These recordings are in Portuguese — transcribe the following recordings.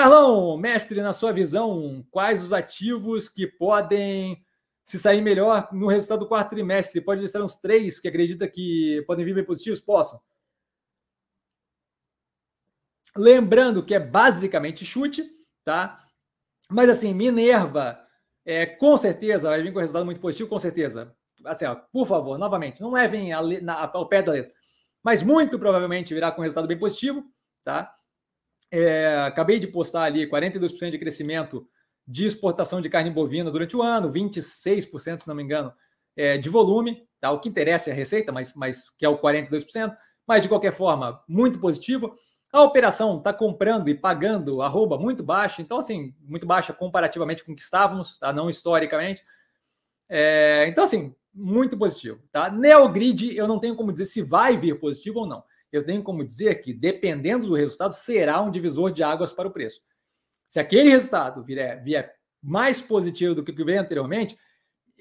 Carlão, mestre, na sua visão, quais os ativos que podem se sair melhor no resultado do quarto trimestre? Pode listar uns três que acredita que podem vir bem positivos? Posso. Lembrando que é basicamente chute, tá? Mas assim, Minerva, é, com certeza vai vir com um resultado muito positivo, com certeza. Assim, ó, por favor, novamente, não levem ao pé da letra. Mas muito provavelmente virá com um resultado bem positivo, tá? É, acabei de postar ali 42% de crescimento de exportação de carne bovina durante o ano, 26%, se não me engano, é, de volume. Tá? O que interessa é a receita, mas, mas que é o 42%. Mas, de qualquer forma, muito positivo. A operação está comprando e pagando arroba muito baixa, então, assim, muito baixa comparativamente com o que estávamos, tá? não historicamente. É, então, assim, muito positivo. Tá? Neogrid, eu não tenho como dizer se vai vir positivo ou não eu tenho como dizer que, dependendo do resultado, será um divisor de águas para o preço. Se aquele resultado vier, vier mais positivo do que o que veio anteriormente,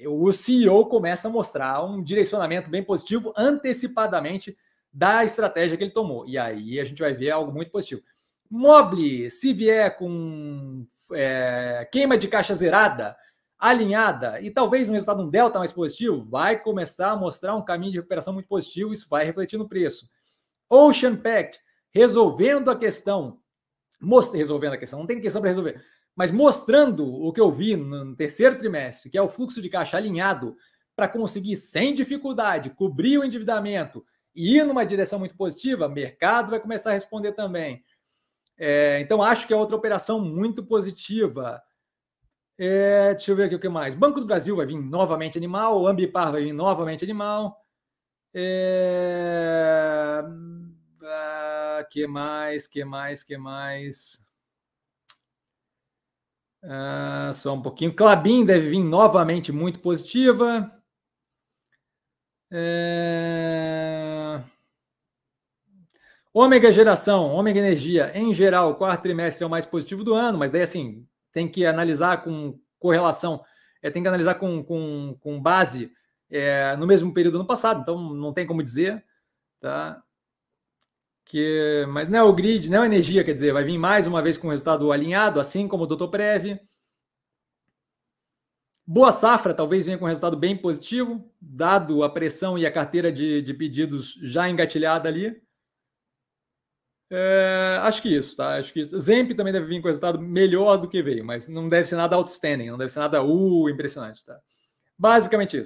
o CEO começa a mostrar um direcionamento bem positivo antecipadamente da estratégia que ele tomou. E aí a gente vai ver algo muito positivo. Mobile, se vier com é, queima de caixa zerada, alinhada e talvez um resultado um delta mais positivo, vai começar a mostrar um caminho de recuperação muito positivo. Isso vai refletir no preço. Ocean Pact, resolvendo a questão, most... resolvendo a questão, não tem questão para resolver, mas mostrando o que eu vi no terceiro trimestre, que é o fluxo de caixa alinhado para conseguir sem dificuldade cobrir o endividamento e ir numa direção muito positiva, mercado vai começar a responder também. É, então, acho que é outra operação muito positiva. É, deixa eu ver aqui o que mais. Banco do Brasil vai vir novamente animal, o Ambipar vai vir novamente animal. É... Ah, que mais, que mais, que mais? Ah, só um pouquinho. Clabin deve vir novamente muito positiva. É... Ômega geração, ômega energia, em geral, o quarto trimestre é o mais positivo do ano, mas daí assim, tem que analisar com correlação, é, tem que analisar com, com, com base é, no mesmo período do ano passado, então não tem como dizer, tá? Que, mas não é o grid, não é a energia, quer dizer, vai vir mais uma vez com o resultado alinhado, assim como o Doutor Prev. Boa safra talvez venha com resultado bem positivo, dado a pressão e a carteira de, de pedidos já engatilhada ali. É, acho que isso, tá? Acho que isso. Zemp também deve vir com resultado melhor do que veio, mas não deve ser nada outstanding, não deve ser nada uh, impressionante, tá? Basicamente isso.